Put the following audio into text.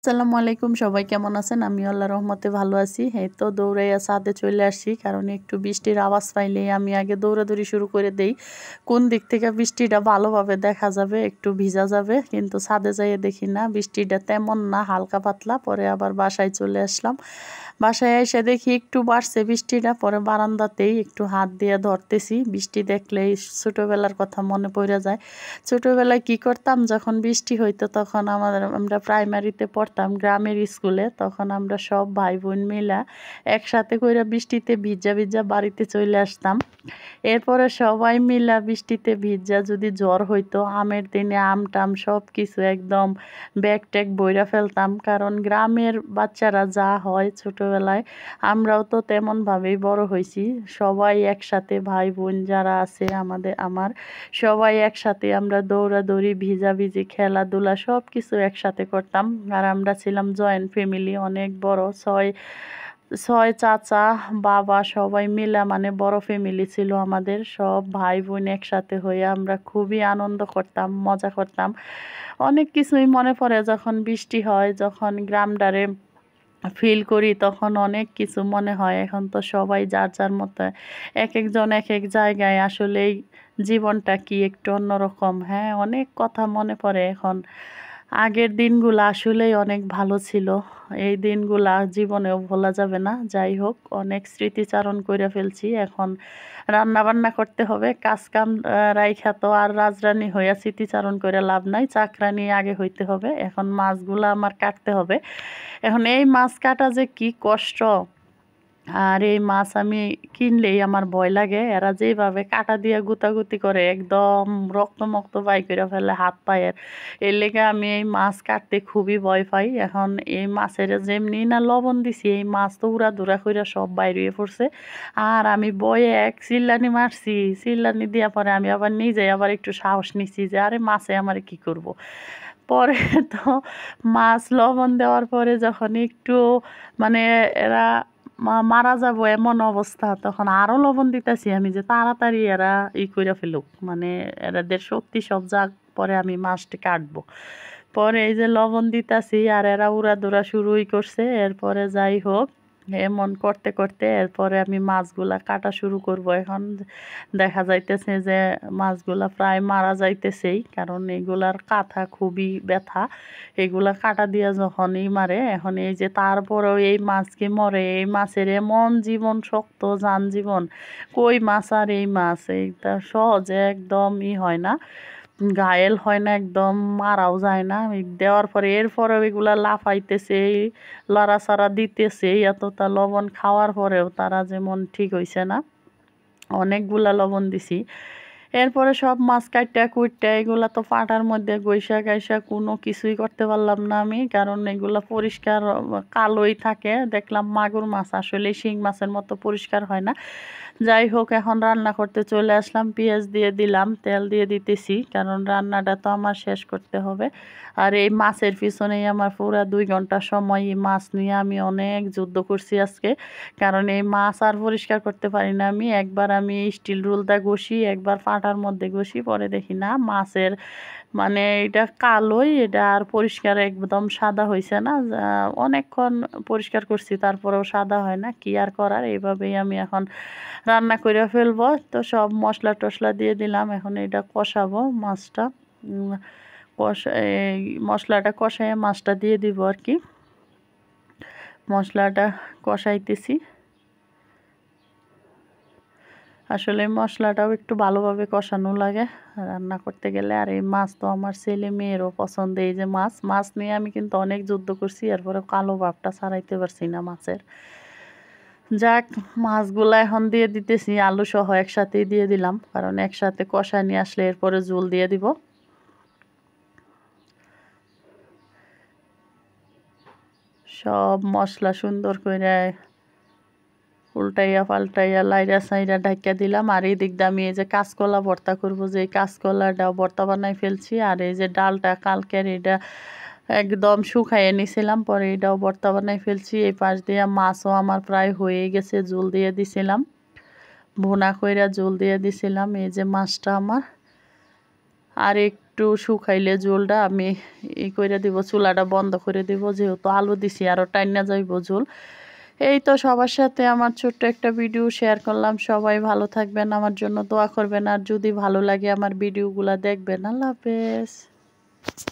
আসসালামু আলাইকুম সবাই কেমন আছেন আমি আল্লাহ রহমতে ভালো আছি হ্যাঁ তো দৌড়াইয়া সাদে চলে আসি কারণ একটু বৃষ্টির আওয়াজ পাইলে আমি আগে দৌড়াদৌড়ি শুরু করে দেই কোন দিক থেকে বৃষ্টিটা ভালোভাবে দেখা যাবে একটু ভিজা যাবে কিন্তু সাদে যাইয়ে দেখি না বৃষ্টিটা তেমন না হালকা পাতলা পরে আবার বাসায় চলে আসলাম বাসায় এসে দেখি একটু বাড়ছে বৃষ্টিটা পরে বারান্দাতেই একটু হাত দিয়ে ধরতেছি বৃষ্টি দেখলেই ছোটোবেলার কথা মনে পড়ে যায় ছোটোবেলায় কি করতাম যখন বৃষ্টি হইতো তখন আমাদের আমরা প্রাইমারিতে পড়তাম গ্রামের স্কুলে তখন আমরা সব ভাই বোন মিলা একসাথে করে বৃষ্টিতে ভিজা ভিজা বাড়িতে চলে আসতাম এরপরে সবাই মিলা বৃষ্টিতে ভিজা যদি জ্বর হইতো আমের দিনে আম টাম সব কিছু একদম ব্যাগ ট্যাগ বইরা ফেলতাম কারণ গ্রামের বাচ্চারা যা হয় ছোটো ছোটবেলায় আমরাও তো তেমনভাবেই বড় হয়েছি সবাই একসাথে ভাই বোন যারা আছে আমাদের আমার সবাই একসাথে আমরা দৌড়াদৌড়ি ভিজাভিজি খেলাধুলা সব কিছু একসাথে করতাম আর আমরা ছিলাম জয়েন্ট ফ্যামিলি অনেক বড় ছয় ছয় চাচা বাবা সবাই মিলে মানে বড় ফ্যামিলি ছিল আমাদের সব ভাই বোন একসাথে হয়ে আমরা খুবই আনন্দ করতাম মজা করতাম অনেক কিছুই মনে পড়ে যখন বৃষ্টি হয় যখন গ্রামডারে ফিল করি তখন অনেক কিছু মনে হয় এখন তো সবাই যার যার মতো এক একজন এক এক জায়গায় আসলেই জীবনটা কি একটু অন্যরকম হ্যাঁ অনেক কথা মনে পড়ে এখন আগের দিনগুলো আসলেই অনেক ভালো ছিল এই দিনগুলো জীবনেও ভোলা যাবে না যাই হোক অনেক স্মৃতিচারণ করে ফেলছি এখন রান্না বান্না করতে হবে কাজ কাম রাইখা তো আর রাজরানি হইয়া স্মৃতিচারণ করে লাভ নাই চাকরানি আগে হইতে হবে এখন মাছগুলো আমার কাটতে হবে এখন এই মাছ কাটা যে কি কষ্ট আর এই মাছ আমি কিনলেই আমার ভয় লাগে এরা যেভাবে কাটা দিয়ে গুতাগুতি করে একদম রক্ত মক্ত বাই করে ফেলে হাত পায়ের এর লেগে আমি এই মাছ কাটতে খুবই ভয় পাই এখন এই মাছের যেমনি না লবণ দিছি এই মাছ তো উড়া দুরা করে সব বাইরে পড়ছে আর আমি বয়ে এক চিল্লানি মারছি চিল্লানি দেওয়ার পরে আমি আবার নিজে আবার একটু সাহস নিছি যে আরে মাছে আমার কি করব। পরে তো মাছ লবণ দেওয়ার পরে যখন একটু মানে এরা মারা যাব এমন অবস্থা তখন আরও লবণ দিতেছি আমি যে তাড়াতাড়ি এরা ই করে ফেলুক মানে এরাদের শক্তি সব যাক পরে আমি মাছটি কাটবো পরে এই যে লবণ দিতেছি আর এরা উড়া দৌড়া শুরুই করছে এরপরে যাই হোক এমন করতে করতে এরপরে আমি মাছগুলা কাটা শুরু করব এখন দেখা যাইতেছে যে মাছগুলা প্রায় মারা যাইতেছেই কারণ এগুলার কাঁথা খুবই ব্যথা এগুলা কাটা দিয়া যখনই মারে এখন এই যে তারপরেও এই মাছকে মরে এই মাছের এমন জীবন শক্ত যান জীবন কই মাছ আর এই মাছ এইটা সহজে একদমই হয় না ঘায়েল হয় না একদম মারাও যায় না দেওয়ার পরে এরপরে ওইগুলো লাফাইতেছে লড়া সারা দিতেছে এতটা লবণ খাওয়ার পরেও তারা যেমন ঠিক হয়েছে না অনেকগুলা লবণ দিছি এরপরে সব মাছ কাটটা কুটটা এগুলা তো পাটার মধ্যে গৈসা গাইসা কোনো কিছুই করতে পারলাম না আমি কারণ এগুলা পরিষ্কার কালোই থাকে দেখলাম মাগুর মাছ আসলে শিং মাছের মতো পরিষ্কার হয় না যাই হোক এখন রান্না করতে চলে আসলাম পেঁয়াজ দিয়ে দিলাম তেল দিয়ে দিতেছি কারণ রান্নাটা তো আমার শেষ করতে হবে আর এই মাছের পিছনেই আমার পুরা দুই ঘন্টা সময় এই মাছ নিয়ে আমি অনেক যুদ্ধ করছি আজকে কারণ এই মাছ আর পরিষ্কার করতে পারি না আমি একবার আমি স্টিল রুলটা ঘষি একবার পাটার মধ্যে ঘষি পরে দেখি না মাছের মানে এটা কালোই এটা আর পরিষ্কার একদম সাদা হয়েছে না অনেকক্ষণ পরিষ্কার করছি তারপরেও সাদা হয় না কি আর করার এইভাবেই আমি এখন রান্না করে ফেলবো তো সব মশলা টশলা দিয়ে দিলাম এখন এটা কষাবো মাছটা কষা মশলাটা কষাই মাছটা দিয়ে দিব আর কি মশলাটা কষাইতেছি আসলে মশলাটাও একটু ভালোভাবে কষানো লাগে রান্না করতে গেলে আর এই মাছ তো আমার ছেলে মেয়েরও পছন্দ এই যে মাছ মাছ নিয়ে আমি কিন্তু অনেক যুদ্ধ করছি এরপরে কালো ভাবটা ছাড়াইতে পারছি না মাছের যাক মাছগুলো এখন দিয়ে দিতেছি আলু সহ একসাথেই দিয়ে দিলাম কারণ একসাথে কষা নিয়ে আসলে এরপরে জল দিয়ে দিব সব মশলা সুন্দর করে উল্টাইয়া পাল্টাইয়া লাইরা সাইরা ঢাকিয়া দিলাম আর এই দিক আমি এই যে কাঁচকলা ভর্তা করবো যে এই কাঁচকলাটা ভর্তা বানাই ফেলছি আর এই যে ডালটা কালকের এটা একদম শুকাইয়ে নিছিলাম পরে এটাও ভর্তা বানাই ফেলছি এই পাশ দিয়ে মাছও আমার প্রায় হয়ে গেছে জোল দিয়ে দিছিলাম ভুনা কইরা জোল দিয়ে দিছিলাম এই যে মাছটা আমার আর একটু শুকাইলে জোলটা আমি ই করে দিব চুলাটা বন্ধ করে দিব যেহেতু আলু দিছি আরও টাইনা যাইব জোল এই তো সবার সাথে আমার ছোট্ট একটা ভিডিও শেয়ার করলাম সবাই ভালো থাকবেন আমার জন্য দোয়া করবেন আর যদি ভালো লাগে আমার ভিডিওগুলো দেখবেন আল্লাহ হাফেজ